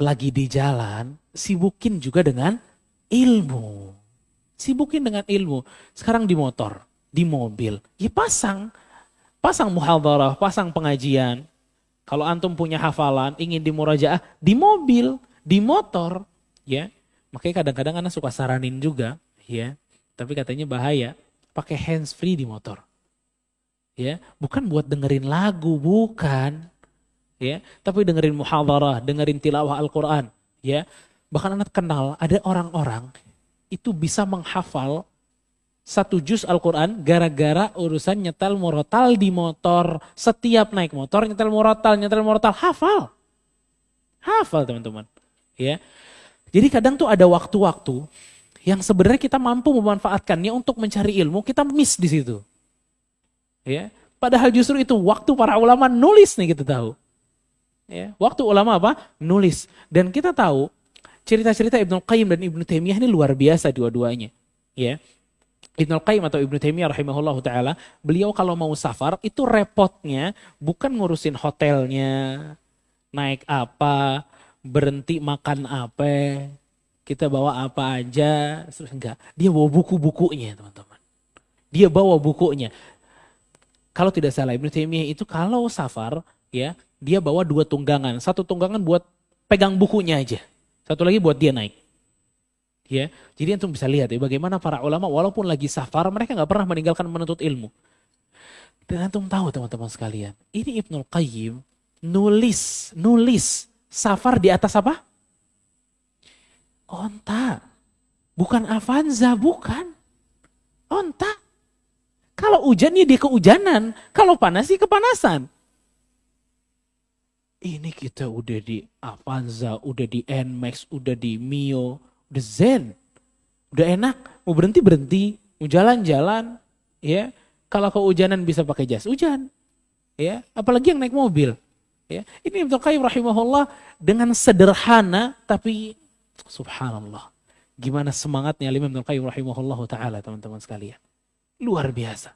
lagi di jalan, sibukin juga dengan ilmu. Sibukin dengan ilmu. Sekarang di motor, di mobil, ya pasang. Pasang muhadharah, pasang pengajian. Kalau antum punya hafalan, ingin di dimurajaah, di mobil, di motor, ya. Makanya kadang-kadang anak suka saranin juga, ya. Tapi katanya bahaya, pakai hands free di motor. Ya, bukan buat dengerin lagu, bukan ya tapi dengerin muhadharah dengerin tilawah Al-Qur'an ya bahkan anak kenal ada orang-orang itu bisa menghafal satu juz Al-Quran gara-gara urusan nyetel morotal di motor. Setiap naik motor nyetel morotal, nyetel morotal, hafal. Hafal teman-teman. ya. Jadi kadang tuh ada waktu-waktu yang sebenarnya kita mampu memanfaatkannya untuk mencari ilmu, kita miss di situ. Ya. Padahal justru itu waktu para ulama nulis nih kita tahu. Ya. Waktu ulama apa? nulis Dan kita tahu cerita-cerita Ibnu Qayyim dan Ibnu Taimiyah ini luar biasa dua-duanya. Ya. Ibnu Qayyim atau Ibnu Taimiyah rahimahullah taala, beliau kalau mau safar itu repotnya bukan ngurusin hotelnya, naik apa, berhenti makan apa, kita bawa apa aja, terus enggak. Dia bawa buku-bukunya, teman-teman. Dia bawa bukunya. Kalau tidak salah Ibnu Taimiyah itu kalau safar ya dia bawa dua tunggangan. Satu tunggangan buat pegang bukunya aja. Satu lagi buat dia naik. Ya, jadi antum bisa lihat ya bagaimana para ulama walaupun lagi safar mereka nggak pernah meninggalkan menuntut ilmu. Dan antum tahu teman-teman sekalian, ini Ibnu Qayyim nulis, nulis safar di atas apa? Onta. Bukan Avanza, bukan. Onta. Kalau hujan ya dia kehujanan, kalau panas sih ya kepanasan ini kita udah di Avanza, udah di NMAX, udah di Mio, udah zen, udah enak, mau berhenti berhenti, mau jalan-jalan, ya. Kalau kehujanan bisa pakai jas hujan, ya. Apalagi yang naik mobil, ya. Ini Ibnu Qayyim rahimahullah dengan sederhana tapi subhanallah. Gimana semangatnya Imam Ibnu Qayyim rahimahullah taala teman-teman sekalian. Luar biasa.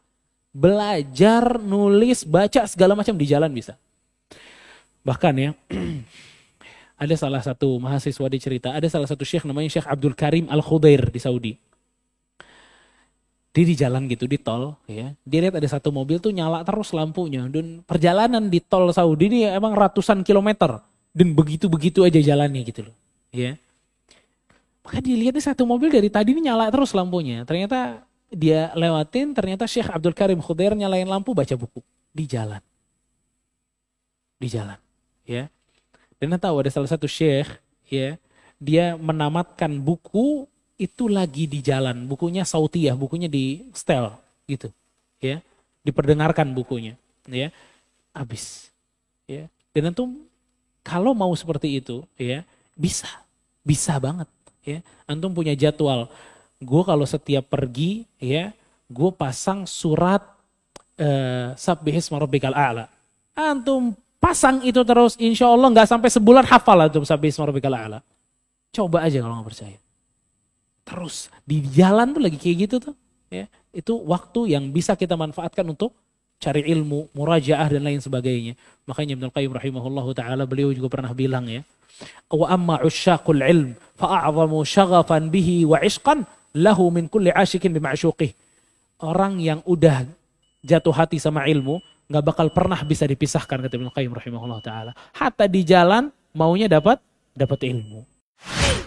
Belajar nulis, baca segala macam di jalan bisa Bahkan ya, ada salah satu mahasiswa cerita ada salah satu syekh namanya Syekh Abdul Karim Al-Khudair di Saudi. Dia di jalan gitu, di tol ya. Dia lihat ada satu mobil tuh nyala terus lampunya. Dan perjalanan di tol Saudi ini emang ratusan kilometer. Dan begitu-begitu aja jalannya gitu loh. Ya. Maka dia lihat satu mobil dari tadi ini nyala terus lampunya. Ternyata dia lewatin, ternyata Syekh Abdul Karim Khudair nyalain lampu baca buku. Di jalan. Di jalan ya. Dan tahu ada salah satu syekh ya, dia menamatkan buku itu lagi di jalan, bukunya sautiyah, bukunya di stel gitu, ya. Diperdengarkan bukunya, ya. Habis. Ya. Dan antum kalau mau seperti itu, ya, bisa. Bisa banget, ya. Antum punya jadwal. Gue kalau setiap pergi, ya, gue pasang surat eh, Sabbihis Marabbikal A'la. Antum Pasang itu terus, insya Allah nggak sampai sebulan hafal lah tuh sampai ala. Coba aja kalau nggak percaya. Terus di jalan tuh lagi kayak gitu tuh. Ya, itu waktu yang bisa kita manfaatkan untuk cari ilmu, murajaah dan lain sebagainya. Makanya Ibnu Qayyim rahimahullahu taala beliau juga pernah bilang ya, wa amma usyaqul ilm fa'a'zamu syaghafan bihi wa ishqan lahu min kulli asyikin bi Orang yang udah jatuh hati sama ilmu, nggak bakal pernah bisa dipisahkan kata Ibnu Qayyim rahimahullah taala. Hatta di jalan maunya dapat dapat ilmu.